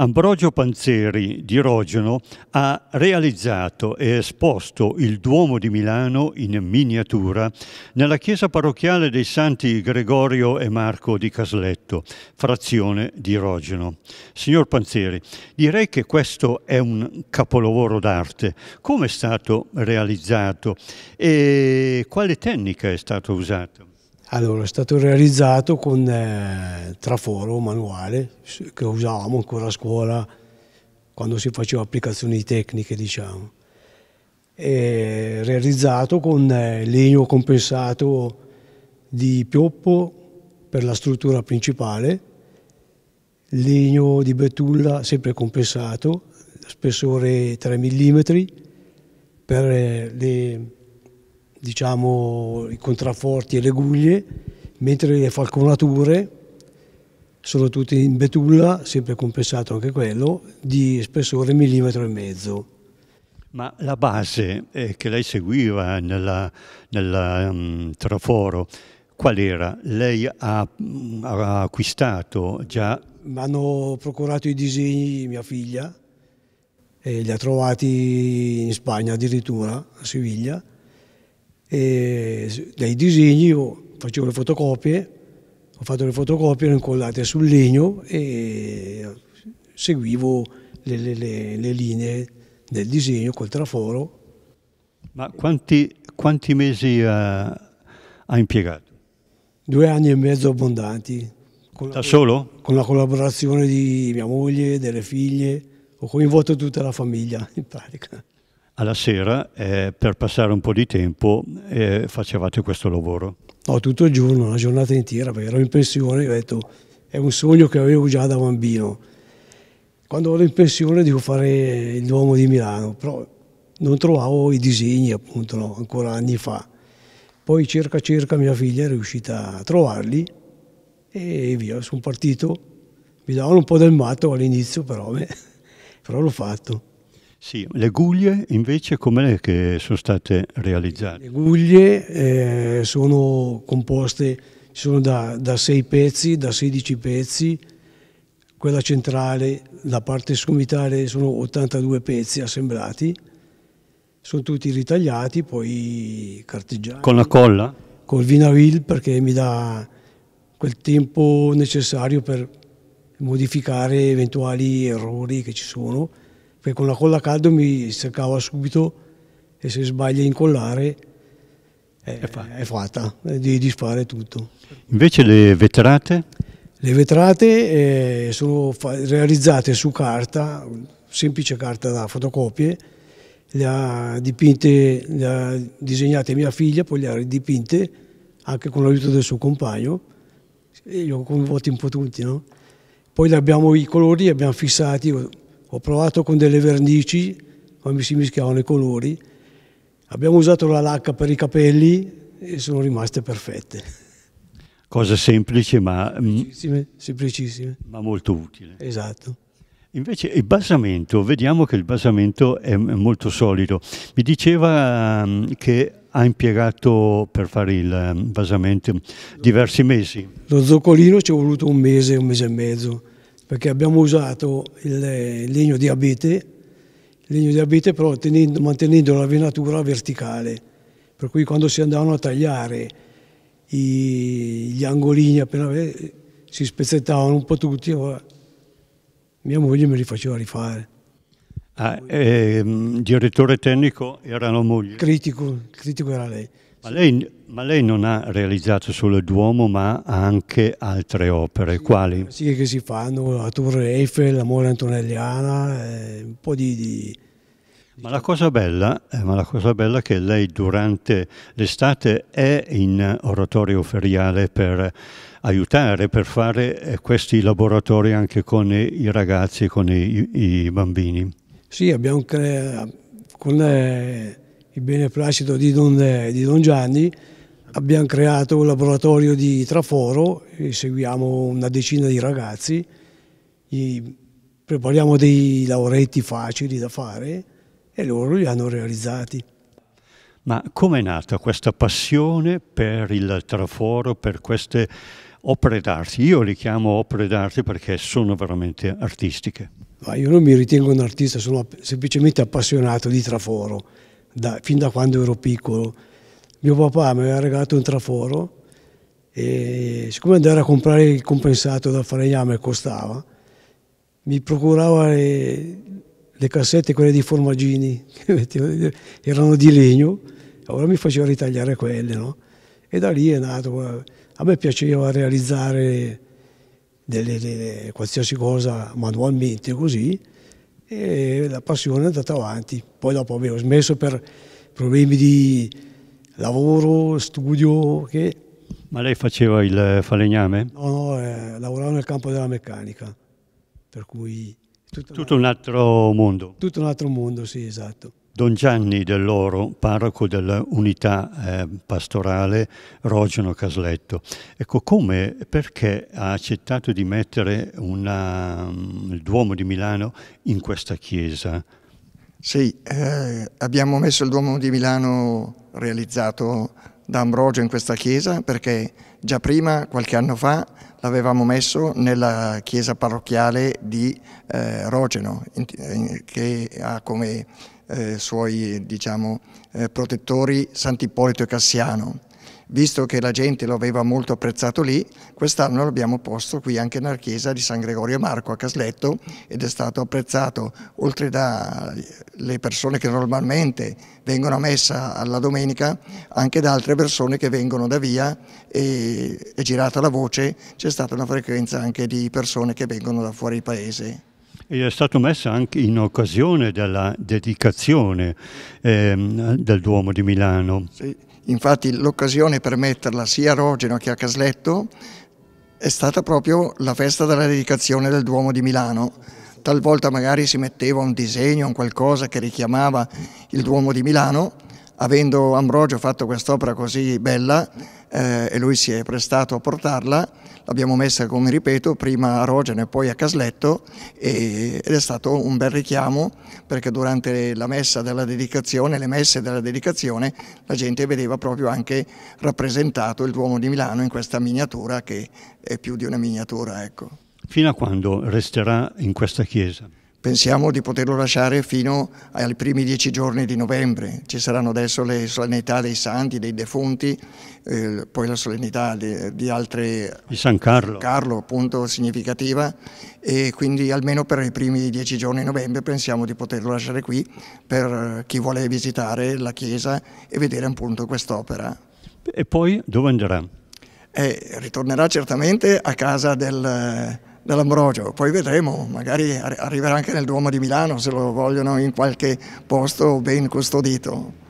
Ambrogio Panzeri di Rogeno ha realizzato e esposto il Duomo di Milano in miniatura nella chiesa parrocchiale dei Santi Gregorio e Marco di Casletto, frazione di Rogeno. Signor Panzeri, direi che questo è un capolavoro d'arte. Come è stato realizzato e quale tecnica è stata usata? Allora, è stato realizzato con eh, traforo manuale che usavamo ancora a scuola quando si faceva applicazioni tecniche, diciamo. È realizzato con eh, legno compensato di pioppo per la struttura principale, legno di betulla sempre compensato, spessore 3 mm per eh, le diciamo, i contrafforti e le guglie, mentre le falconature sono tutte in betulla, sempre compensato anche quello, di spessore millimetro e mezzo. Ma la base eh, che lei seguiva nel um, mm, traforo, qual era? Lei ha, mm, ha acquistato già... Mi hanno procurato i disegni mia figlia, e li ha trovati in Spagna addirittura, a Siviglia, e dei disegni, io facevo le fotocopie, ho fatto le fotocopie, le ho incollate sul legno e seguivo le, le, le, le linee del disegno col traforo. Ma quanti, quanti mesi ha, ha, impiegato? Due anni e mezzo abbondanti. Con da la, solo? Con la collaborazione di mia moglie, delle figlie, ho coinvolto tutta la famiglia in pratica alla sera eh, per passare un po' di tempo eh, facevate questo lavoro? No, tutto il giorno, una giornata intera, perché ero in pensione, ho detto, è un sogno che avevo già da bambino. Quando ero in pensione devo fare il Duomo di Milano, però non trovavo i disegni appunto, no, ancora anni fa. Poi cerca cerca mia figlia è riuscita a trovarli e via, sono partito. Mi davano un po' del matto all'inizio, però, beh, però l'ho fatto. Sì, le guglie invece com'è che sono state realizzate? Le guglie eh, sono composte sono da, da 6 pezzi, da 16 pezzi, quella centrale, la parte sommitale sono 82 pezzi assemblati, sono tutti ritagliati, poi carteggiati. Con la colla? Con il Vinavil perché mi dà quel tempo necessario per modificare eventuali errori che ci sono perché con la colla caldo mi seccava subito e se sbaglia a incollare eh, è, è fatta, eh, devi disfare tutto. Invece le vetrate? Le vetrate eh, sono realizzate su carta, semplice carta da fotocopie, le ha dipinte, le ha disegnate mia figlia, poi le ha ridipinte anche con l'aiuto del suo compagno, e li ho coinvolti un po' tutti, no? Poi abbiamo, i colori li abbiamo fissati ho provato con delle vernici, quando si mischiavano i colori, abbiamo usato la lacca per i capelli e sono rimaste perfette. Cosa semplice ma... Mm, semplicissime, semplicissime. Ma molto utile. Esatto. Invece il basamento, vediamo che il basamento è molto solido. Mi diceva mm, che ha impiegato per fare il mm, basamento diversi mesi. Lo zoccolino ci è voluto un mese, un mese e mezzo perché abbiamo usato il legno di abete, legno di abete però tenendo, mantenendo la venatura verticale, per cui quando si andavano a tagliare i, gli angolini appena si spezzettavano un po' tutti, allora mia moglie me li faceva rifare. Ah, ehm, direttore tecnico era la moglie? Critico, critico era lei. Ma lei, ma lei, non ha realizzato solo il Duomo, ma anche altre opere, sì, quali? Sì, che si fanno, la Torre Eiffel, l'Amore Antonelliana, eh, un po' di... di... Ma la, cosa bella, eh, ma la cosa bella è che lei durante l'estate è in oratorio feriale per aiutare, per fare eh, questi laboratori anche con i ragazzi, con i, i bambini. Sì, abbiamo cre- con... Le eh, il beneplacito di Don, eh, di Don Gianni, abbiamo creato un laboratorio di traforo, seguiamo una decina di ragazzi, prepariamo dei lauretti facili da fare e loro li hanno realizzati. Ma com'è nata questa passione per il traforo, per queste opere d'arte? Io le chiamo opere d'arte perché sono veramente artistiche. Ma io non mi ritengo un artista, sono semplicemente appassionato di traforo da, fin da quando ero piccolo. Mio papà mi aveva regalato un traforo e siccome andare a comprare il compensato da falegname costava, mi procurava le, le cassette, quelle di formaggini, che erano di legno, allora mi faceva ritagliare quelle, no? E da lì è nato, a me piaceva realizzare delle, delle, qualsiasi cosa manualmente così, e la passione è andata avanti. Poi dopo avevo smesso per problemi di lavoro, studio. Che... Ma lei faceva il falegname? No, no, eh, lavoravo nel campo della meccanica, per cui... Tutto, tutto un altro mondo. Tutto un altro mondo, sì, esatto. Don Gianni dell'Oro, parroco dell'unità eh, pastorale Rogeno Casletto. Ecco, come e perché ha accettato di mettere una, um, il Duomo di Milano in questa chiesa? Sì, eh, abbiamo messo il Duomo di Milano realizzato da Ambrogio in questa chiesa perché già prima, qualche anno fa, l'avevamo messo nella chiesa parrocchiale di eh, Rogeno, in, in, che ha come eh, suoi diciamo, eh, protettori Sant'Ippolito e Cassiano. Visto che la gente lo aveva molto apprezzato lì, quest'anno l'abbiamo posto qui anche nella chiesa di San Gregorio Marco a Casletto ed è stato apprezzato oltre dalle persone che normalmente vengono a messa alla domenica, anche da altre persone che vengono da via e, è girata la voce c'è stata una frequenza anche di persone che vengono da fuori paese e è stato messo anche in occasione della dedicazione ehm, del Duomo di Milano. Sì, infatti l'occasione per metterla sia a Rogeno che a Casletto è stata proprio la festa della dedicazione del Duomo di Milano. Talvolta magari si metteva un disegno, un qualcosa che richiamava il Duomo di Milano, avendo Ambrogio fatto quest'opera così bella eh, e lui si è prestato a portarla, l'abbiamo messa, come ripeto, prima a Rogene e poi a Casletto e, ed è stato un bel richiamo perché durante la messa della dedicazione, le messe della dedicazione, la gente vedeva proprio anche rappresentato il Duomo di Milano in questa miniatura che è più di una miniatura. Ecco. Fino a quando resterà in questa chiesa? Pensiamo di poterlo lasciare fino ai primi dieci giorni di novembre. Ci saranno adesso le solennità dei santi, dei defunti, eh, poi la solennità di, di altre... Di San Carlo. Carlo, appunto, significativa. E quindi almeno per i primi dieci giorni di novembre pensiamo di poterlo lasciare qui per chi vuole visitare la chiesa e vedere appunto quest'opera. E poi dove andrà? Eh, ritornerà certamente a casa del dell'Ambrogio, poi vedremo, magari arriverà anche nel Duomo di Milano se lo vogliono in qualche posto ben custodito.